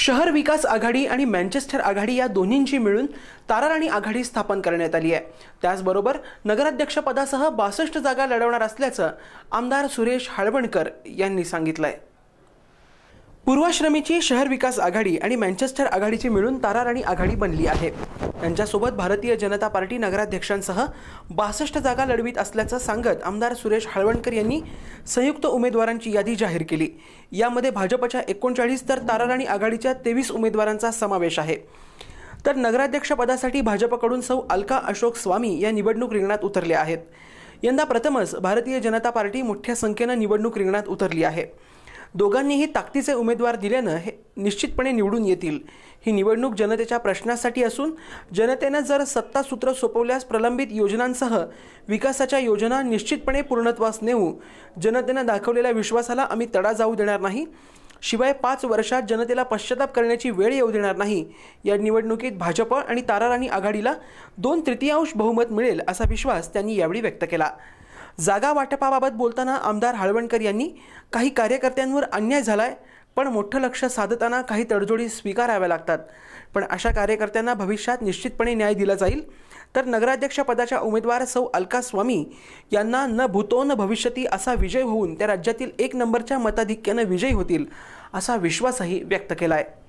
शहर विकास आघाडी आणि मँचेस्टर आघाडी या दोन्हींची मिळून ताराराणी आघाडी स्थापन करण्यात आली आहे त्याचबरोबर नगराध्यक्षपदासह बासष्ट जागा लढवणार असल्याचं आमदार सुरेश हळवणकर यांनी सांगितलं पूर्वाश्रमीची शहर विकास आघाडी आणि मँचेस्टर आघाडीची मिळून ताराराणी आघाडी बनली आहे यांच्यासोबत भारतीय जनता पार्टी नगराध्यक्षांसह बासष्ट जागा लढवीत असल्याचं सांगत आमदार सुरेश हळवणकर यांनी संयुक्त उमेदवारांची यादी जाहीर केली यामध्ये भाजपच्या एकोणचाळीस तर ताराराणी आघाडीच्या तेवीस उमेदवारांचा समावेश आहे तर नगराध्यक्षपदासाठी भाजपकडून सौ अलका अशोक स्वामी या निवडणूक रिंगणात उतरल्या आहेत यंदा प्रथमच भारतीय जनता पार्टी मोठ्या संख्येनं निवडणूक रिंगणात उतरली आहे दोघांनीही ताकदीचे उमेदवार दिल्यानं हे निश्चितपणे निवडून येतील ही निवडणूक जनतेच्या प्रश्नासाठी असून जनतेनं जर सत्तासूत्र सोपवल्यास प्रलंबित योजनांसह विकासाच्या योजना निश्चितपणे पूर्णत्वास नेऊ जनतेनं दाखवलेल्या विश्वासाला आम्ही तडा जाऊ देणार नाही शिवाय पाच वर्षात जनतेला पश्चाताप करण्याची वेळ येऊ देणार नाही या निवडणुकीत भाजप आणि ताराराणी आघाडीला दोन तृतीयांश बहुमत मिळेल असा विश्वास त्यांनी यावेळी व्यक्त केला जागा वाटपाबाबत बोलताना आमदार हळवणकर यांनी काही कार्यकर्त्यांवर अन्याय झालाय पण मोठं लक्ष साधताना काही तडजोडी स्वीकाराव्या लागतात पण अशा कार्यकर्त्यांना भविष्यात निश्चितपणे न्याय दिला जाईल तर नगराध्यक्षपदाच्या उमेदवार सौ अलका स्वामी यांना न भूतो न भविष्यती असा विजय होऊन त्या राज्यातील एक नंबरच्या मताधिक्यानं विजयी होतील असा विश्वासही व्यक्त केला आहे